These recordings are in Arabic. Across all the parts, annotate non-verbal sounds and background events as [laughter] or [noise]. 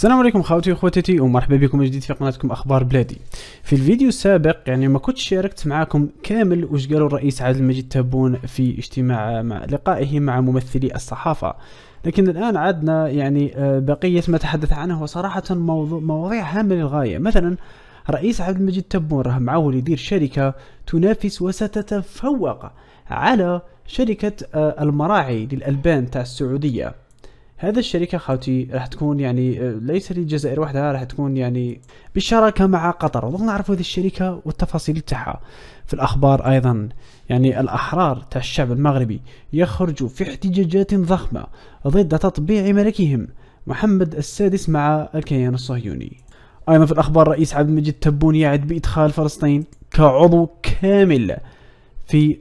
السلام عليكم خواتي وخواتاتي ومرحبا بكم جديد في قناتكم اخبار بلادي في الفيديو السابق يعني ما كنت شاركت معاكم كامل واش قالوا الرئيس عادل المجيد تبون في اجتماع مع لقائه مع ممثلي الصحافه لكن الان عدنا يعني آه، بقيه ما تحدث عنه وصراحه موضوع مواضيع هامه للغايه مثلا رئيس عبد المجيد تبون راه معول يدير شركه تنافس وستتفوق على شركه آه، المراعي للالبان تاع السعوديه هذه الشركه خاوتي راح تكون يعني آه، ليس للجزائر وحدها راح تكون يعني بالشراكه مع قطر وظل نعرف هذه الشركه والتفاصيل تاعها في الاخبار ايضا يعني الاحرار تاع الشعب المغربي يخرجوا في احتجاجات ضخمه ضد تطبيع ملكهم محمد السادس مع الكيان الصهيوني ايضا في الاخبار رئيس عبد المجيد تبون يعد بادخال فلسطين كعضو كامل في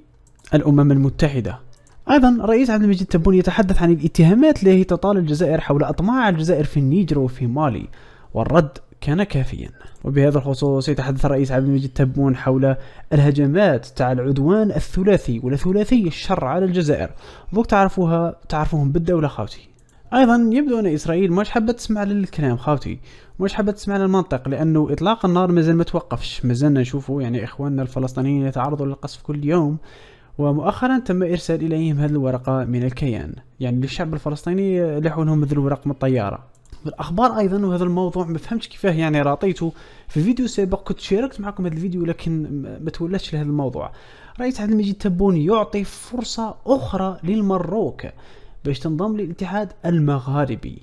الامم المتحده أيضا الرئيس عبد المجيد تبون يتحدث عن الاتهامات التي تطال الجزائر حول أطماع الجزائر في النيجر وفي مالي والرد كان كافيا وبهذا الخصوص يتحدث الرئيس عبد المجيد تبون حول الهجمات تاع العدوان الثلاثي ولا ثلاثي الشر على الجزائر دوك تعرفوها تعرفوهم بالدولة خاوتي ايضا يبدو ان اسرائيل مش حابه تسمع للكلام خاوتي مش حابه تسمع للمنطق لانه اطلاق النار مازال ما توقفش مازلنا نشوفوا يعني اخواننا الفلسطينيين يتعرضوا للقصف كل يوم ومؤخرا تم إرسال إليهم هذه الورقة من الكيان يعني للشعب الفلسطيني لحوا لهم هذه الورق من الطيارة بالاخبار ايضا وهذا الموضوع ما فهمتش كيفاه يعني راطيته في فيديو سابق كنت شاركت معكم هذا الفيديو لكن ما تولتش لهذا الموضوع رئيس عبد المجيد تبون يعطي فرصه اخرى للمروك باش تنضم للاتحاد المغاربي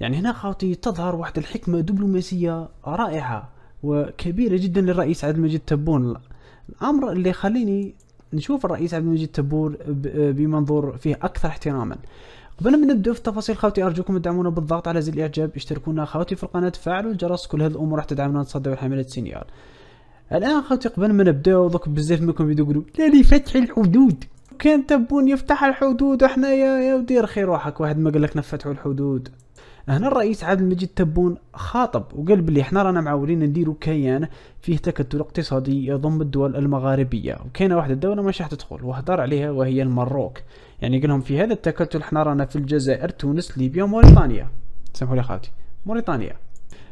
يعني هنا خاوتي تظهر واحد الحكمه دبلوماسيه رائعه وكبيره جدا للرئيس عبد المجيد تبون الامر اللي خليني نشوف الرئيس عبد المجيد تبور بمنظور فيه اكثر احتراما قبل ما نبدأ في التفاصيل خوتي أرجوكم تدعمونا بالضغط على زر الإعجاب اشتركونا خوتي في القناة فعلوا الجرس كل هذه الأمور راح تدعمنا نتصدر حملة سينيال الآن خوتي قبل ما نبداو دوك بزاف منكم يقولوا لا لي فتح الحدود كان تبون يفتح الحدود احنا يا يا ودير خير روحك واحد ما قال لك نفتحوا الحدود هنا الرئيس عبد المجيد تبون خاطب وقال بلي احنا رانا معولين نديرو كيان فيه تكتل اقتصادي يضم الدول المغاربيه وكاينه واحد الدوله ماشي راح تدخل وهدر عليها وهي المروك يعني قال لهم في هذا التكتل احنا رانا في الجزائر تونس ليبيا وموريتانيا سامحوا لي خالتي موريتانيا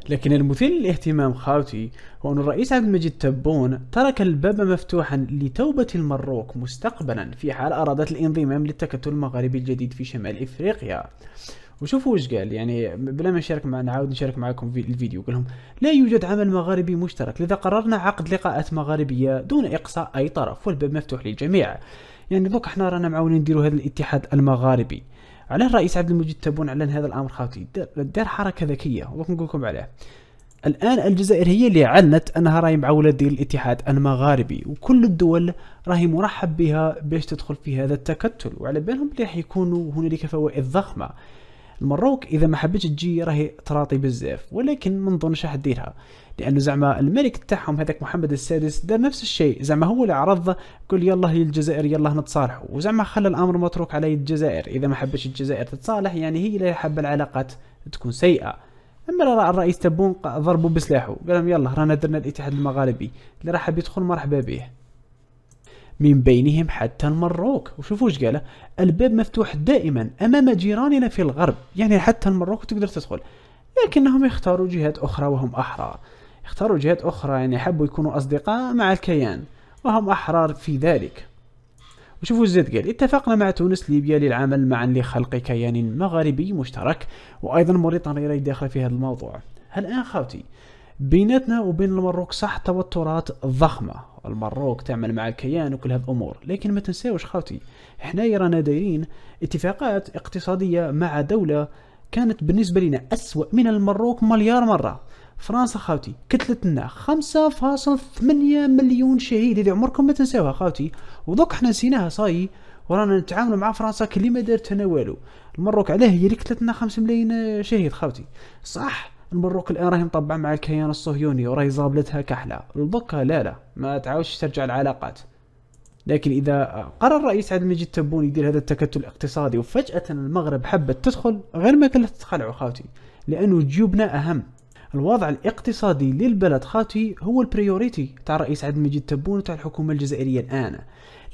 لكن المثير للاهتمام خاوتي هو أن الرئيس عبد المجيد تبون ترك الباب مفتوحا لتوبة المروك مستقبلا في حال أرادت الانضمام للتكتل المغربي الجديد في شمال إفريقيا وشوفوا وش قال يعني بلا ما نشارك معنا نعاود نشارك معكم في الفيديو قال لا يوجد عمل مغاربي مشترك لذا قررنا عقد لقاءات مغاربيه دون اقصاء اي طرف والباب مفتوح للجميع يعني دوك حنا رانا معاونين نديروا هذا الاتحاد المغاربي على الرئيس عبد المجيد تبون اعلن هذا الامر خاطئ دار حركه ذكيه وراح نقول لكم عليه الان الجزائر هي اللي اعلنت انها راهي مع ديال الاتحاد المغاربي وكل الدول راهي مرحب بها باش تدخل في هذا التكتل وعلى بالهم اللي راح يكونوا هنالك فوائد ضخمه المروك اذا ما حبتش تجي راهي تراطي بزاف ولكن ما نظنش راح ديرها لانه زعما الملك تاعهم هذاك محمد السادس دار نفس الشيء زعما هو اللي عرض قال يلا هي الجزائر يلا نتصالحوا وزعما خلى الامر متروك على يد الجزائر اذا ما حبتش الجزائر تتصالح يعني هي اللي حابه العلاقات تكون سيئه اما الرئيس تبون ضربوا بسلاحه قال لهم يلا رانا درنا الاتحاد المغاربي اللي راح يدخل مرحبا به من بينهم حتى المروك وشوفوا ايش قاله الباب مفتوح دائما امام جيراننا في الغرب يعني حتى المروك تقدر تدخل لكنهم يختاروا جهات اخرى وهم احرار اختاروا جهات اخرى يعني حبوا يكونوا اصدقاء مع الكيان وهم احرار في ذلك وشوفوا زيد قال اتفقنا مع تونس ليبيا للعمل معا لخلق كيان مغاربي مشترك وايضا موريتانيا راهي داخله في هذا الموضوع الان خاوتي بيناتنا وبين المروك صح توترات ضخمه المروك تعمل مع الكيان وكل هذه الامور لكن ما تنساوش خاوتي احنا رانا دايرين اتفاقات اقتصاديه مع دوله كانت بالنسبه لنا اسوا من المروك مليار مره فرنسا خاوتي كتلتنا 5.8 مليون شهيد هذه عمركم ما تنساوها خاوتي ودوك حنا نسيناها صاي ورانا نتعامل مع فرنسا كلي ما دارت لنا والو المروك علاه هي اللي كتلتنا 5 ملايين شهيد خاوتي صح المروك الان راهي مطبعه مع الكيان الصهيوني وراهي زابلتها كحله دوكا لا لا ما تعاودش ترجع العلاقات لكن اذا قرر الرئيس عبد المجيد تبون يدير هذا التكتل الاقتصادي وفجاه المغرب حبت تدخل غير ما قالت تخلعوا خاوتي لانه جيوبنا اهم الوضع الاقتصادي للبلد خاتي هو البريوريتي تاع الرئيس عبد المجيد تبون تاع الحكومه الجزائريه الان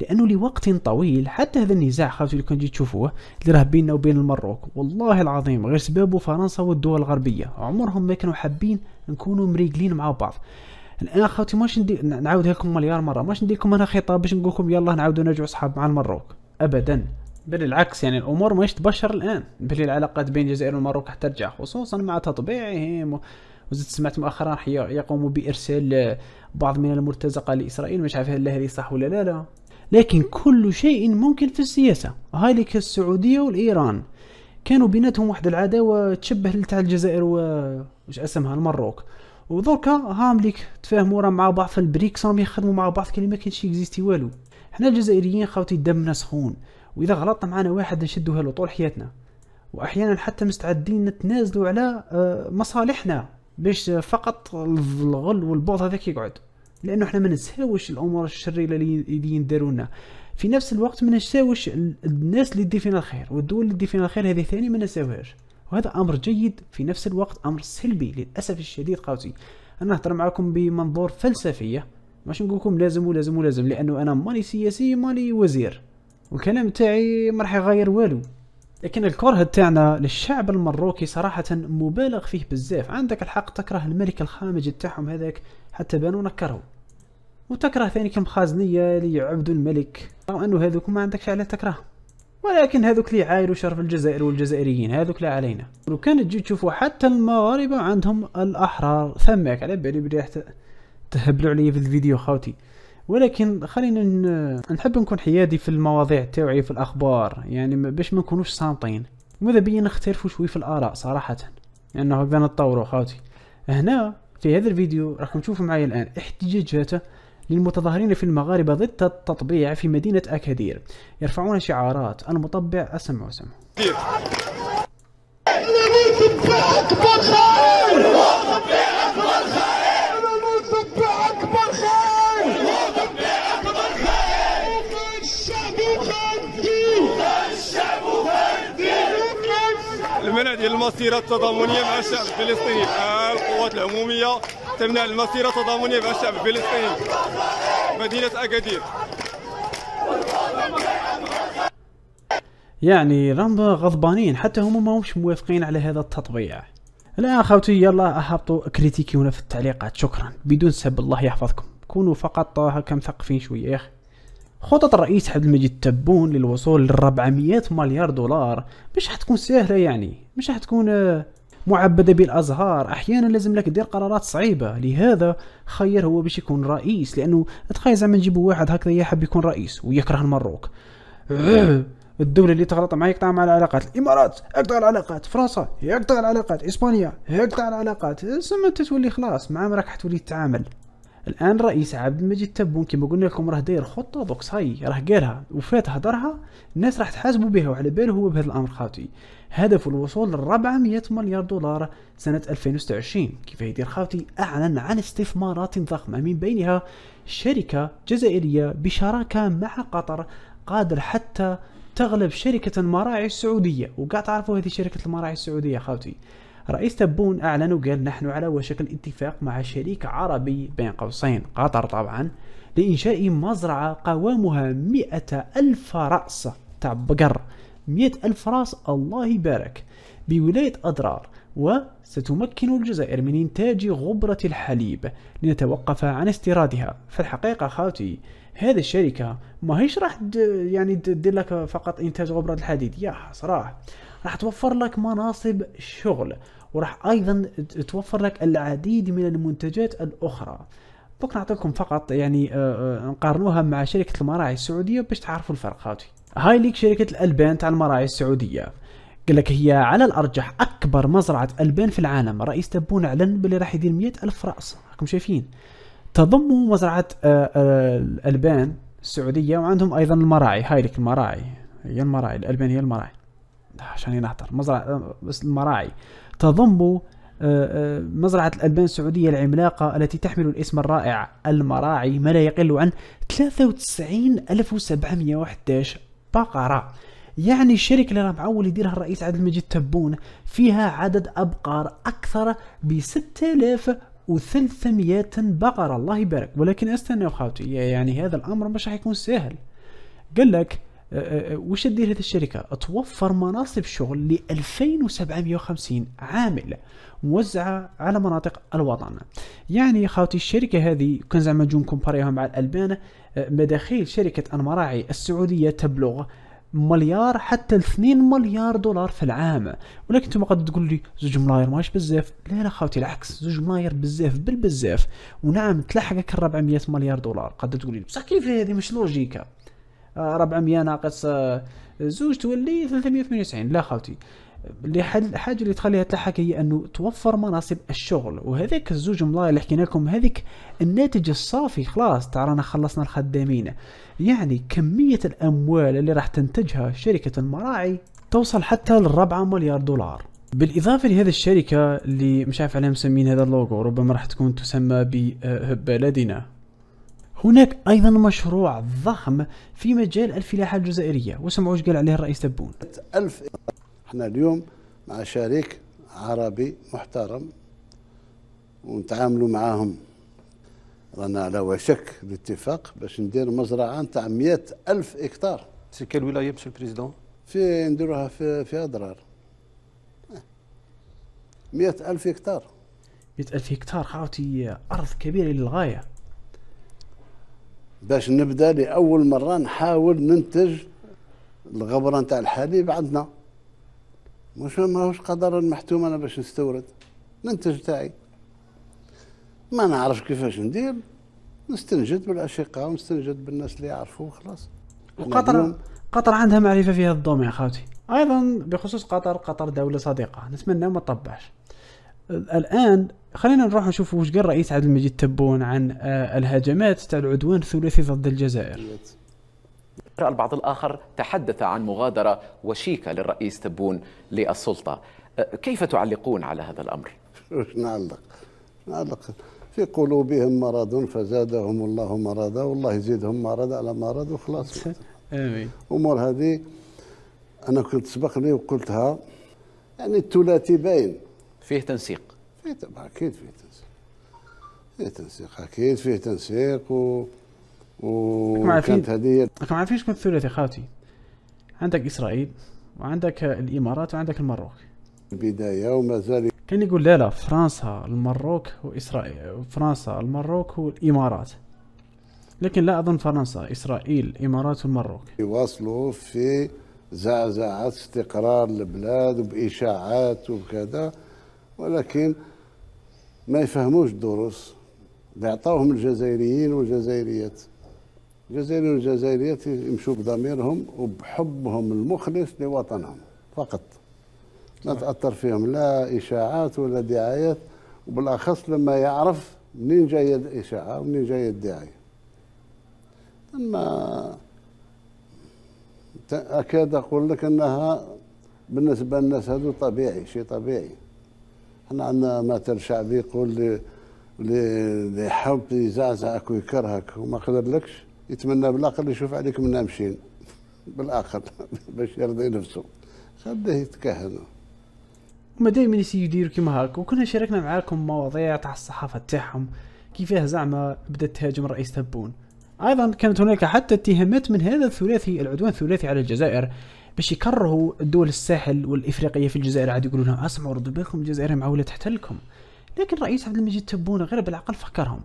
لانه لوقت طويل حتى هذا النزاع خاوتي اللي كان تشوفوه اللي راه بيننا وبين المروك والله العظيم غير سبابه فرنسا والدول الغربيه عمرهم ما كانوا حابين نكونوا مريقلين مع بعض الان خاوتي ماش ندي... نعاودها لكم مليار مره ماش ندير لكم انا خطاب باش نقول لكم يلا نعاودوا نرجعوا صحاب مع المروك ابدا بل العكس يعني الامور ماش تبشر الان بلي العلاقات بين الجزائر والمروك حترجع خصوصا مع تطبيعهم وزدت سمعت مؤخرا راح يقوموا بارسال بعض من المرتزقه لاسرائيل مش عارف هل هذه صح ولا لا لا لكن كل شيء ممكن في السياسه هاي السعوديه والايران كانوا بيناتهم واحد العداوه تشبه لتاع الجزائر وش اسمها المروك ودركا هام ليك تفاهموا مع بعض في البريكس راهم يخدموا مع بعض كلمه كانش اكزيستي والو حنا الجزائريين خاوتي دمنا سخون واذا غلطنا معنا واحد نشدوها له طول حياتنا واحيانا حتى مستعدين نتنازلوا على آه، مصالحنا باش فقط الغل والبوط هذاك يقعد لانه احنا ما نساوش الامور الشريره اللي ينداروا لنا في نفس الوقت ما نساوش الناس اللي دي فينا الخير والدول اللي دي فينا الخير هذه ثاني ما نساوهاش وهذا امر جيد في نفس الوقت امر سلبي للاسف الشديد قاوتي انا نهضر معكم بمنظور فلسفيه ماشي نقول لكم لازم ولازم ولازم لانه انا ماني سياسي ماني وزير والكلام تاعي ما راح يغير والو لكن الكره تاعنا للشعب المروكي صراحة مبالغ فيه بزاف عندك الحق تكره الملك الخامج تاعهم هذاك حتى بانو نكرهو وتكره ثاني كم خازنية اللي يعبدوا الملك رغم انه هذوك ما عندكش علاه تكره ولكن هذوك اللي عايروا شرف الجزائر والجزائريين هذوك لا علينا لو كان تجي تشوفوا حتى المغاربة عندهم الأحرار ثماك على بالي بلي راح تهبلوا عليا في الفيديو خاوتي ولكن خلينا نحب نكون حيادي في المواضيع تاعي في الاخبار يعني باش ما نكونوش سانطين وماذا بيا نختلفوا شوي في الاراء صراحه لانه يعني هكذا نتطوروا خاوتي هنا في هذا الفيديو راكم تشوفوا معايا الان احتجاجات للمتظاهرين في المغاربة ضد التطبيع في مدينة أكادير يرفعون شعارات المطبع أسمعوا سمعوا منع ديال المسيره التضامنيه مع الشعب الفلسطيني القوات العموميه تمنع المسيره التضامنيه مع الشعب الفلسطيني مدينه اكادير يعني راهم غضبانين حتى هما ماهمش موافقين على هذا التطبيع الان خوتي يلا اهبطوا كريتيكيونا في التعليقات شكرا بدون سب الله يحفظكم كونوا فقط هكا مثقفين شويه يا اخي خطط الرئيس عبد المجيد تبون للوصول ل 400 مليار دولار مش حتكون سهله يعني مش حتكون آه، معبدة بالأزهار أحيانا لازم لك دير قرارات صعيبة لهذا خير هو باش يكون رئيس لأنه تخيل زعما نجيبوا واحد هكذا يحب يكون رئيس ويكره المروك الدولة اللي تغلط معاه يقطع مع العلاقات الإمارات يقطع العلاقات فرنسا يقطع العلاقات إسبانيا يقطع العلاقات سما تولي خلاص مع راك حتولي تتعامل الان رئيس عبد المجيد تبون كما قلنا لكم راه داير خطه دوكس هاي راه قالها وفات هضرها الناس راح تحاسبوا بها وعلى باله هو بهذا الامر خاوتي هدف الوصول ل 400 مليار دولار سنه 2026 كيف يدير خاوتي اعلن عن استثمارات ضخمه من بينها شركه جزائريه بشراكه مع قطر قادر حتى تغلب شركة المراعي السعودية وقاعد تعرفوا هذه شركة المراعي السعودية خاوتي رئيس تبون أعلن وقال نحن على وشك الاتفاق مع شريك عربي بين قوسين قطر طبعا لإنشاء مزرعة قوامها مئة ألف رأس تاع بقر مئة ألف رأس الله يبارك بولاية أضرار وستمكن الجزائر من إنتاج غبرة الحليب لنتوقف عن استيرادها في الحقيقة خاوتي هذه الشركة هيش راح يعني لك فقط إنتاج غبرة الحديد يا صراحة راح توفر لك مناصب شغل وراح ايضا توفر لك العديد من المنتجات الاخرى دوك نعطيكم فقط يعني آه، آه، نقارنوها مع شركه المراعي السعوديه باش تعرفوا الفرق هاوتي هاي ليك شركه الالبان تاع المراعي السعوديه قال لك هي على الارجح اكبر مزرعه البان في العالم رئيس تبون اعلن باللي راح يدير مئة الف راس راكم شايفين تضم مزرعه آه، الالبان السعوديه وعندهم ايضا المراعي هاي لك المراعي هي المراعي الالبان هي المراعي عشان نحضر مزرعة بس المراعي تضم آه، آه، مزرعة الألبان السعودية العملاقة التي تحمل الاسم الرائع المراعي ما لا يقل عن 93711 بقرة يعني الشركة اللي راه معول يديرها الرئيس عبد المجيد تبون فيها عدد أبقار أكثر ب 6000 و300 بقرة الله يبارك ولكن استنى يا خواتي يعني هذا الأمر مش راح يكون سهل قال لك وش تدير هذه الشركه توفر مناصب شغل ل 2750 عامل موزعه على مناطق الوطن يعني خاوتي الشركه هذه كان زعما نجوم نكومباريها مع الالبان مداخيل شركه المراعي السعوديه تبلغ مليار حتى 2 مليار دولار في العام ولكن انتم قد تقول لي زوج ملاير ماش بزاف لا لا خاوتي العكس زوج ملاير بزاف بالبزاف ونعم تلحقك ال 400 مليار دولار قد تقول لي بصح كيف هذه مش لوجيكا 400 ناقص آه، زوج تولي 398 لا خالتي اللي حاجة اللي تخليها تلحق هي انه توفر مناصب الشغل وهذاك الزوج ملاي اللي حكينا لكم هذيك الناتج الصافي خلاص تاع رانا خلصنا الخدامين يعني كميه الاموال اللي راح تنتجها شركه المراعي توصل حتى للربعة مليار دولار بالإضافة لهذه الشركة اللي مش عارف عليها مسمين هذا اللوجو ربما راح تكون تسمى بهب آه، بلدنا هناك أيضا مشروع ضخم في مجال الفلاحة الجزائرية وسمعوا ايش قال عليه الرئيس تبون ألف احنا اليوم مع شريك عربي محترم ونتعاملوا معاهم رانا على وشك الاتفاق باش ندير مزرعه نتاع 100 الف هكتار سي كيل ولايه مسيو البريزيدون في نديروها في في اضرار 100 الف هكتار 100 الف هكتار خاوتي ارض كبيره للغايه باش نبدا لاول مره نحاول ننتج الغبره نتاع الحليب عندنا مش ماهوش قدر المحتوم انا باش نستورد ننتج تاعي ما نعرفش كيفاش ندير نستنجد بالاشقاء ونستنجد بالناس اللي يعرفوا خلاص وقطر قطر عندها معرفه في هذا الدومين خاوتي ايضا بخصوص قطر قطر دوله صديقه نتمنى ما تطبعش الان خلينا نروح نشوف وش قال رئيس عبد المجيد تبون عن آه، الهجمات تاع العدوان الثلاثي ضد الجزائر البعض الآخر تحدث عن مغادرة وشيكة للرئيس تبون للسلطة آه، كيف تعلقون على هذا الأمر؟ نعلق نعلق في قلوبهم مرض فزادهم الله مرضا والله يزيدهم مرض على مرض وخلاص [laughs] امين امور هذه انا كنت سبقني وقلتها يعني الثلاثي باين فيه تنسيق فيه طبعا اكيد فيه تنسيق فيه تنسيق اكيد فيه تنسيق و وكانت هديه ما فيش كنت ثلاثي خاوتي عندك اسرائيل وعندك الامارات وعندك المروك البدايه وما زال كان يقول لا لا فرنسا المروك واسرائيل فرنسا المروك والامارات لكن لا اظن فرنسا اسرائيل الامارات والمروك يواصلوا في زعزعه استقرار البلاد وباشاعات وكذا ولكن ما يفهموش الدروس اللي الجزائريين والجزائريات الجزائريين والجزائريات يمشوا بضميرهم وبحبهم المخلص لوطنهم فقط ما تأثر فيهم لا إشاعات ولا دعايات وبالأخص لما يعرف منين جاية الإشاعة ومنين جاية الدعاية أما أكاد أقول لك أنها بالنسبة للناس هذا طبيعي شيء طبيعي احنا عندنا مثل شعبي يقول اللي اللي يحب يزعزعك ويكرهك وما قدرلكش يتمنى بالاقل يشوف عليك من نامشين بالاقل [laughs] باش يرضي نفسه خليه يتكهن هما دائما يديروا كيما هاك وكنا شاركنا معاكم مواضيع تاع الصحافه تاعهم كيفاه زعما بدا تهاجم الرئيس تبون ايضا كانت هناك حتى اتهامات من هذا الثلاثي العدوان الثلاثي على الجزائر باش يكرهوا دول الساحل والافريقيه في الجزائر عاد يقولوا لهم اسمعوا ردوا بالكم الجزائر معوله تحتلكم لكن الرئيس عبد المجيد تبون غير بالعقل فكرهم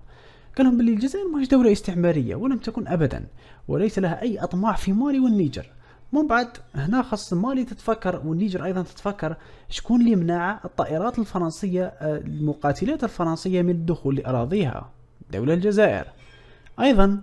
قال لهم باللي الجزائر ماهيش دولة استعمارية ولم تكن أبدا وليس لها أي أطماع في مالي والنيجر من بعد هنا خاص مالي تتفكر والنيجر أيضا تتفكر شكون اللي منع الطائرات الفرنسية المقاتلات الفرنسية من الدخول لأراضيها دولة الجزائر أيضا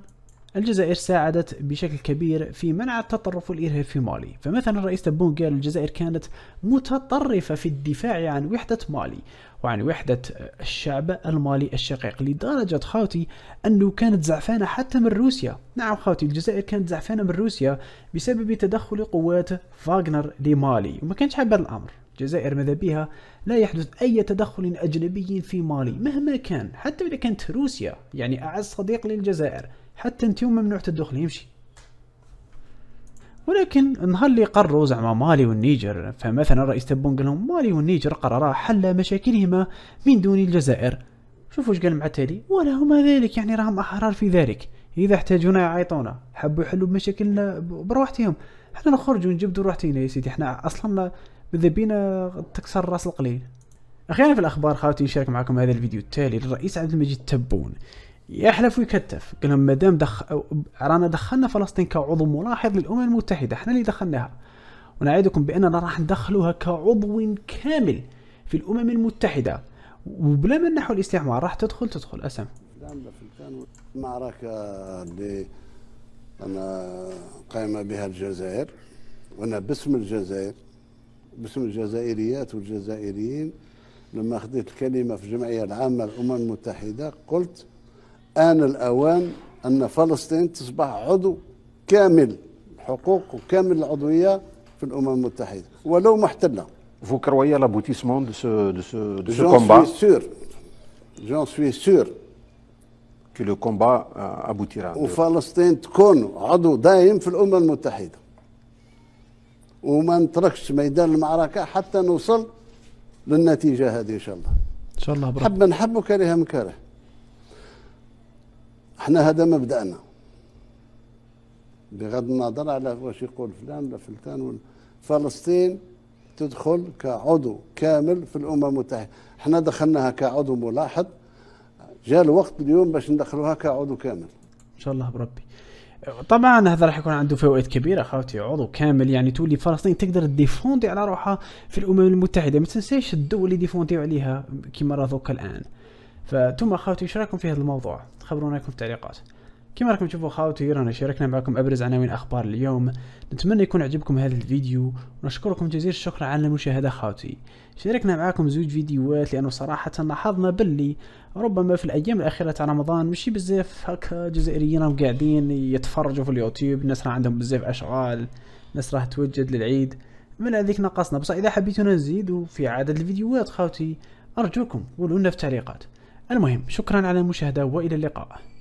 الجزائر ساعدت بشكل كبير في منع التطرف والإرهاب في مالي فمثلا رئيس تبون قال الجزائر كانت متطرفة في الدفاع عن وحدة مالي وعن وحدة الشعب المالي الشقيق لدرجة خاوتي أنه كانت زعفانة حتى من روسيا نعم خاوتي الجزائر كانت زعفانة من روسيا بسبب تدخل قوات فاغنر لمالي وما كانش حابة الأمر الجزائر ماذا بها لا يحدث أي تدخل أجنبي في مالي مهما كان حتى إذا كانت روسيا يعني أعز صديق للجزائر حتى يوم ممنوع تدخل يمشي ولكن النهار اللي قرروا زعما مالي والنيجر فمثلا رئيس تبون قال لهم مالي والنيجر قررا حل مشاكلهما من دون الجزائر شوفوا واش قال مع التالي ولهما ذلك يعني راهم احرار في ذلك اذا احتاجونا يعيطونا حبوا يحلوا بمشاكلنا بروحتهم حنا نخرج ونجبدوا روحتينا يا سيدي حنا اصلا ماذا بينا تكسر راس القليل اخيرا في الاخبار خاوتي نشارك معكم هذا الفيديو التالي للرئيس عبد المجيد تبون يحلف ويكتف قال لهم مادام دخ... رانا دخلنا فلسطين كعضو ملاحظ للامم المتحده احنا اللي دخلناها ونعدكم باننا راح ندخلوها كعضو كامل في الامم المتحده وبلا ما نحو الاستعمار راح تدخل تدخل اسم المعركه اللي انا قائمه بها الجزائر وانا باسم الجزائر باسم الجزائريات والجزائريين لما أخذت الكلمه في الجمعيه العامه للامم المتحده قلت آن الأوان أن فلسطين تصبح عضو كامل حقوق وكامل العضوية في الأمم المتحدة ولو محتلة Vous croyez à l'aboutissement de ce, de ce, de ce combat J'en suis sûr. J'en suis sûr. Que le combat euh, aboutira. وفلسطين تكون عضو دائم في الأمم المتحدة. وما نتركش ميدان المعركة حتى نوصل للنتيجة هذه إن شاء الله. إن شاء الله حب حبا نحب وكره من كره. احنا هذا مبدأنا بغض النظر على واش يقول فلان ولا فلتان فلسطين تدخل كعضو كامل في الامم المتحده احنا دخلناها كعضو ملاحظ جاء الوقت اليوم باش ندخلوها كعضو كامل ان شاء الله بربي طبعا هذا راح يكون عنده فوائد كبيره خاوتي عضو كامل يعني تولي فلسطين تقدر ديفوندي على روحها في الامم المتحده ما تنساش الدول اللي ديفوندي عليها كما راه الان فانتم اخواتي ايش رايكم في هذا الموضوع خبرونا رايكم في التعليقات كما راكم تشوفوا اخواتي رانا شاركنا معكم ابرز عناوين اخبار اليوم نتمنى يكون عجبكم هذا الفيديو ونشكركم جزيل الشكر على المشاهده اخواتي شاركنا معكم زوج فيديوهات لانه صراحه لاحظنا باللي ربما في الايام الاخيره تاع رمضان مشي بزاف هكا جزائريين قاعدين يتفرجوا في اليوتيوب الناس راه عندهم بزاف اشغال الناس راه توجد للعيد من هذيك نقصنا بصح اذا حبيتونا نزيدوا في عدد الفيديوهات خاوتي ارجوكم قولوا لنا في التعليقات المهم شكرا على المشاهدة وإلى اللقاء